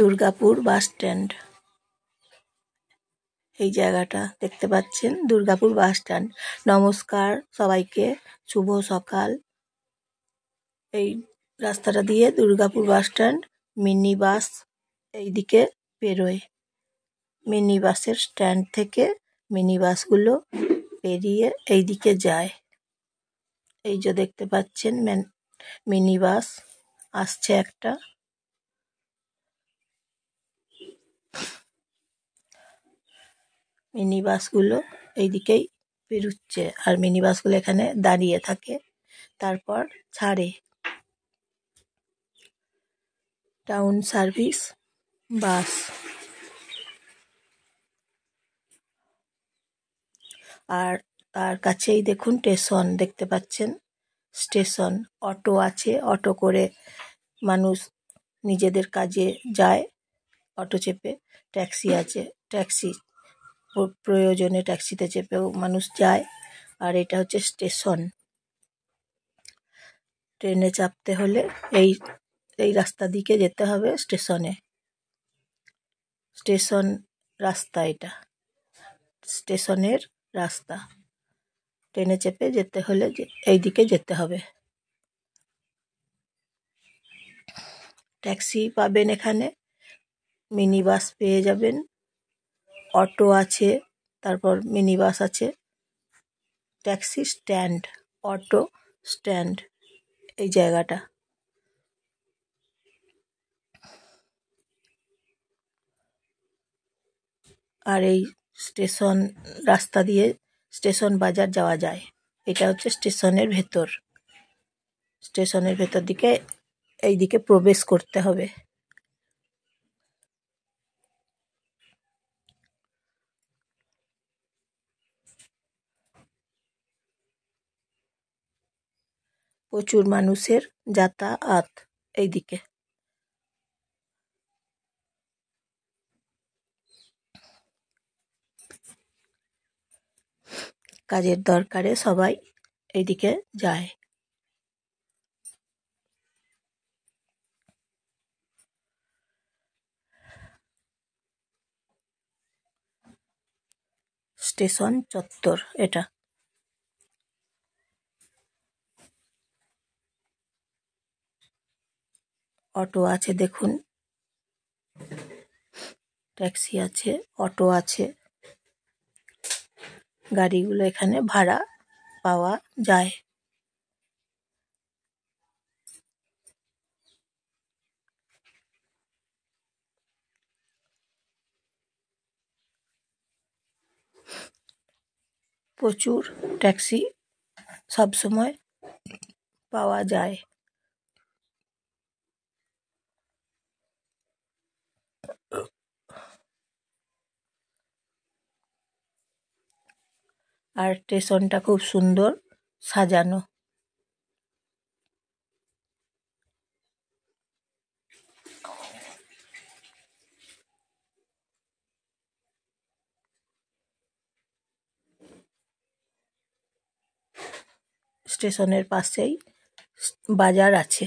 Durgapur bus stand এই জায়গাটা দেখতে পাচ্ছেন দুর্গাপুর বাস স্ট্যান্ড নমস্কার সবাইকে শুভ সকাল এই রাস্তাটা দিয়ে Durgapur bus stand mini bus এইদিকে বেরোয় মিনি বাসের স্ট্যান্ড থেকে মিনি বাসগুলো পেরিয়ে এইদিকে যায় এই যে দেখতে পাচ্ছেন মিনি বাস আসছে একটা মিনি এইদিকেই বেরুচ্ছে আর মিনি এখানে দাঁড়িয়ে থাকে তারপর ছাড়ে টাউন সার্ভিস বাস আর তার কাছেই দেখুন স্টেশন দেখতে পাচ্ছেন স্টেশন অটো আছে অটো করে মানুষ নিজেদের কাজে যায় অটো চেপে ট্যাক্সি আছে ট্যাক্সি প্রয়োজনে ট্যাক্সিতে চেপেও মানুষ যায় আর এটা হচ্ছে স্টেশন ট্রেনে চাপতে হলে এই এই রাস্তা দিকে যেতে হবে স্টেশনে স্টেশন রাস্তা এটা স্টেশনের রাস্তা ট্রেনে চেপে যেতে হলে এই দিকে যেতে হবে ট্যাক্সি পাবেন এখানে মিনি বাস পেয়ে যাবেন অটো আছে তারপর মিনি বাস আছে ট্যাক্সি স্ট্যান্ড অটো স্ট্যান্ড এই জায়গাটা আর এই স্টেশন রাস্তা দিয়ে স্টেশন বাজার যাওয়া যায় এটা হচ্ছে স্টেশনের ভেতর স্টেশনের ভেতর দিকে এই দিকে প্রবেশ করতে হবে প্রচুর মানুষের যাতায়াত এইদিকে কাজের দরকারে সবাই এইদিকে যায় স্টেশন চত্বর এটা অটো আছে দেখুন ট্যাক্সি আছে অটো আছে গাড়িগুলো এখানে ভাড়া পাওয়া যায় প্রচুর ট্যাক্সি সবসময় পাওয়া যায় আর স্টেশনটা খুব সুন্দর সাজানো স্টেশনের পাশেই বাজার আছে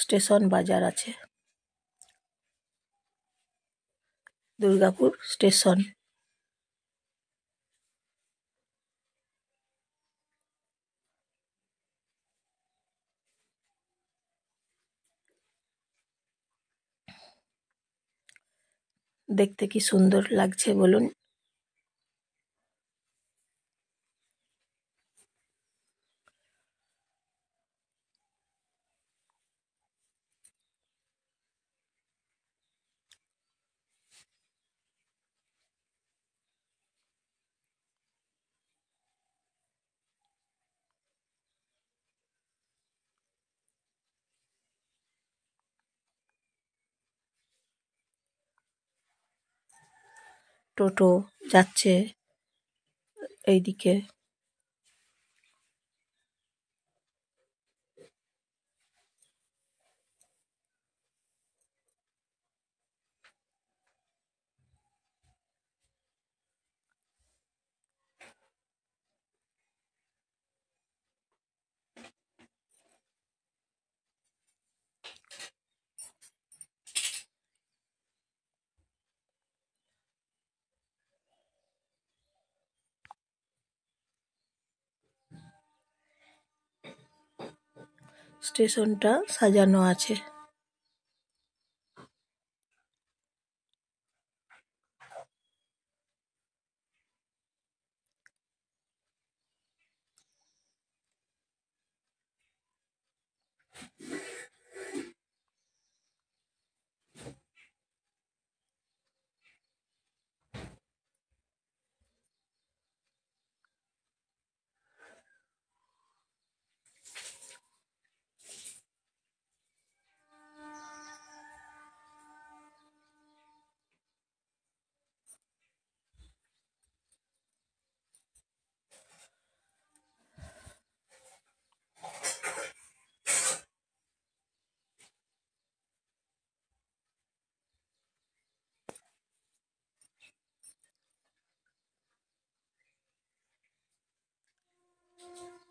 স্টেশন বাজার আছে দুর্গাপুর স্টেশন দেখতে কি সুন্দর লাগছে বলুন। টোটো যাচ্ছে এইদিকে। স্টেশনটা সাজানো আছে। Thank you.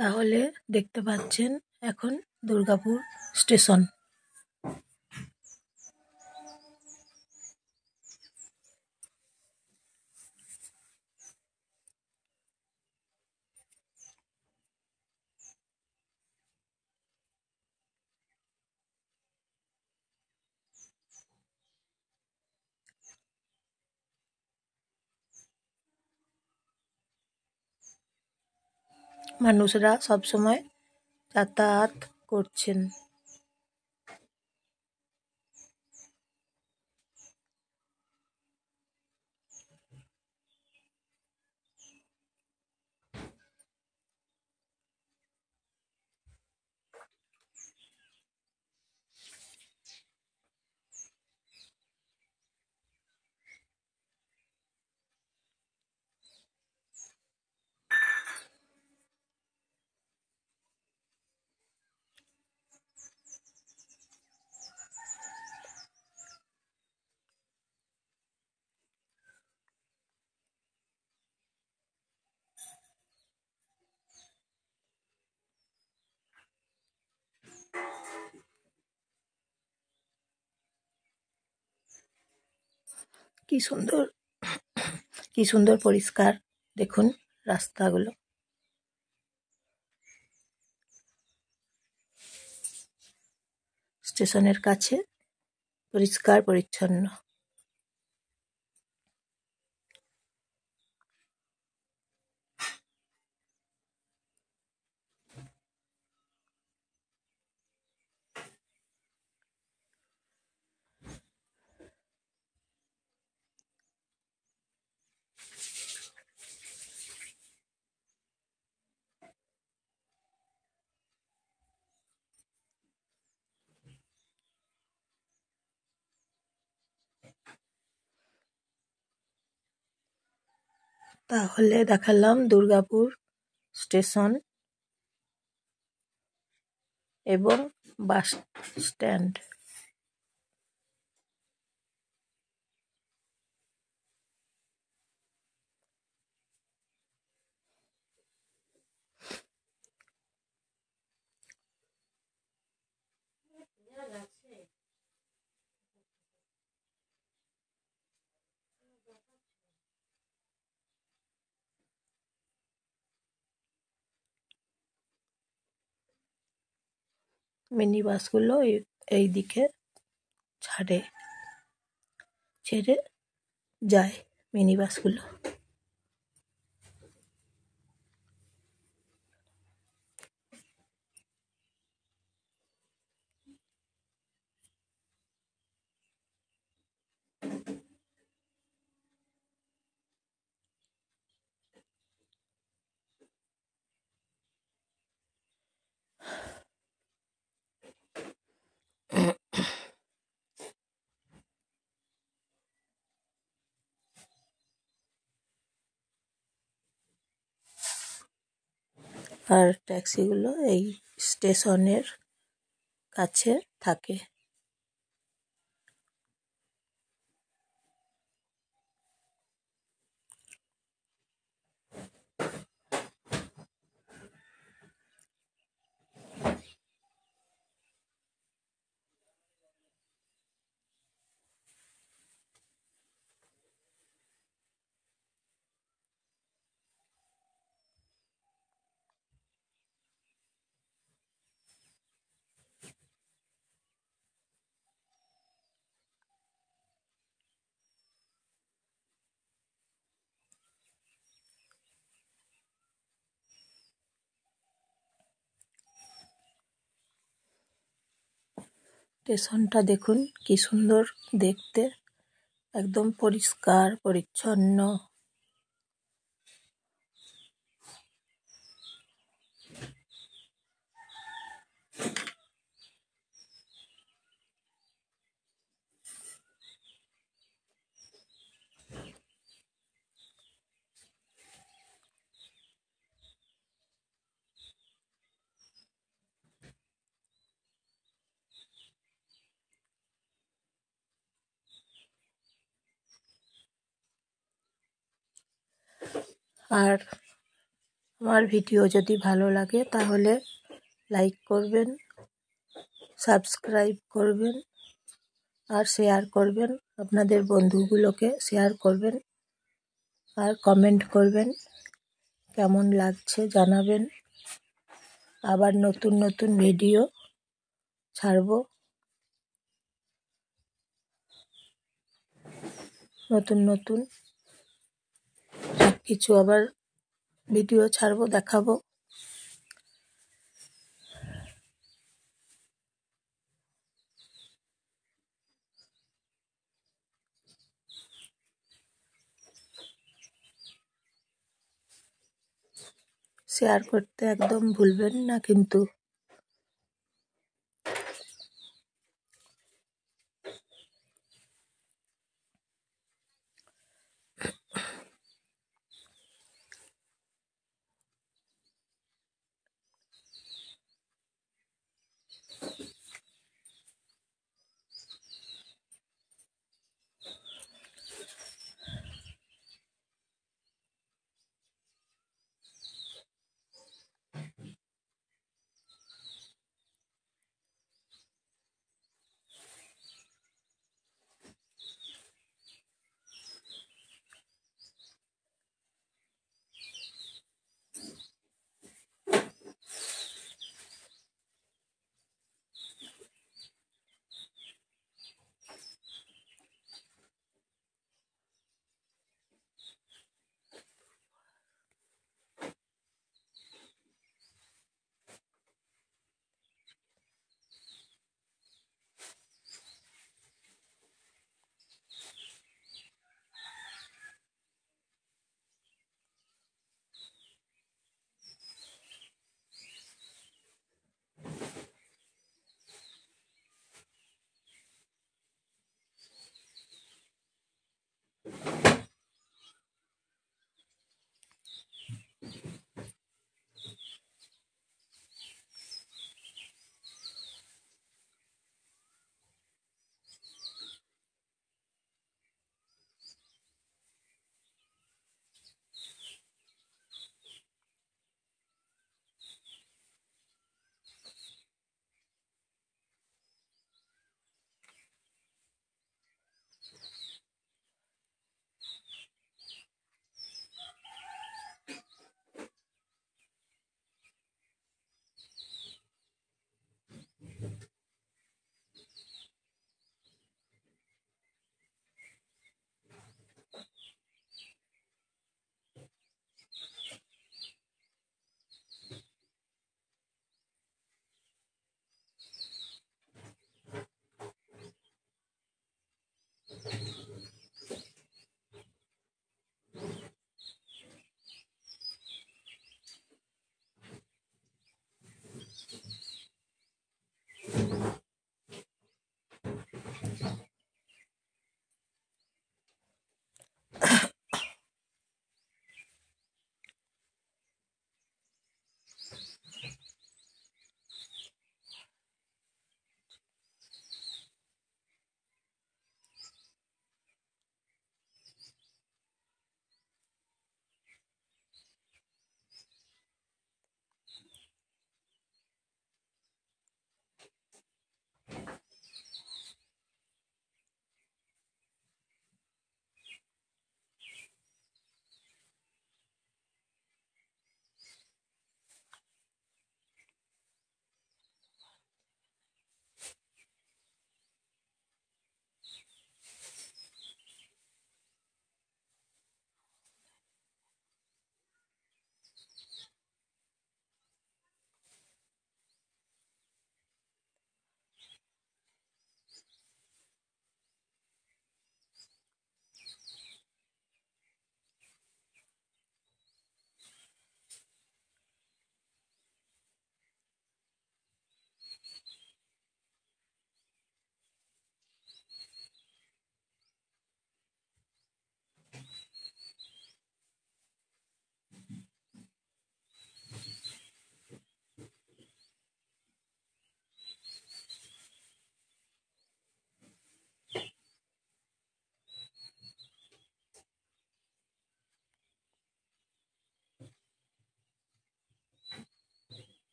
তাহলে দেখতে পাচ্ছেন এখন দুর্গাপুর স্টেশন । মানুষরা সবসময় যাতায়াত করছেন কি সুন্দর কি সুন্দর পরিষ্কার দেখুন রাস্তাগুলো স্টেশনের কাছে পরিষ্কার পরিচ্ছন্ন তাহলে দেখালাম দুর্গাপুর স্টেশন এবং বাস স্ট্যান্ড মিনি বাসগুলো এই এই দিকে ছাড়ে ছেড়ে যায় মিনি বাসগুলো আর ট্যাক্সিগুলো এই স্টেশনের কাছে থাকে স্টেশনটা দেখুন কি সুন্দর দেখতে একদম পরিষ্কার পরিচ্ছন্ন আর আমার ভিডিও যদি ভালো লাগে তাহলে লাইক করবেন সাবস্ক্রাইব করবেন আর শেয়ার করবেন আপনাদের বন্ধুগুলোকে শেয়ার করবেন আর কমেন্ট করবেন কেমন লাগছে জানাবেন আবার নতুন নতুন ভিডিও ছাড়ব নতুন নতুন কিছু আবার ভিডিও ছাড়বো দেখাবো শেয়ার করতে একদম ভুলবেন না কিন্তু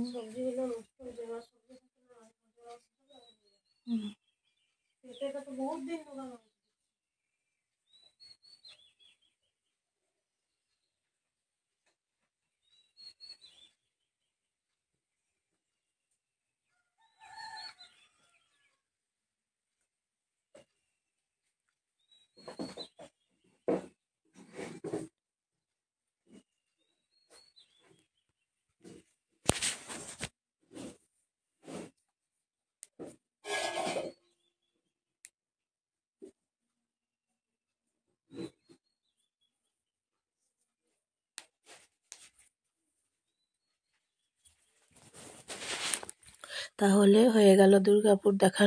ହୁଁ ସେଇଟା ତ ବହୁତ ଦିନ ହେଲା তাহলে হয়ে গেল দুর্গাপুর দেখা।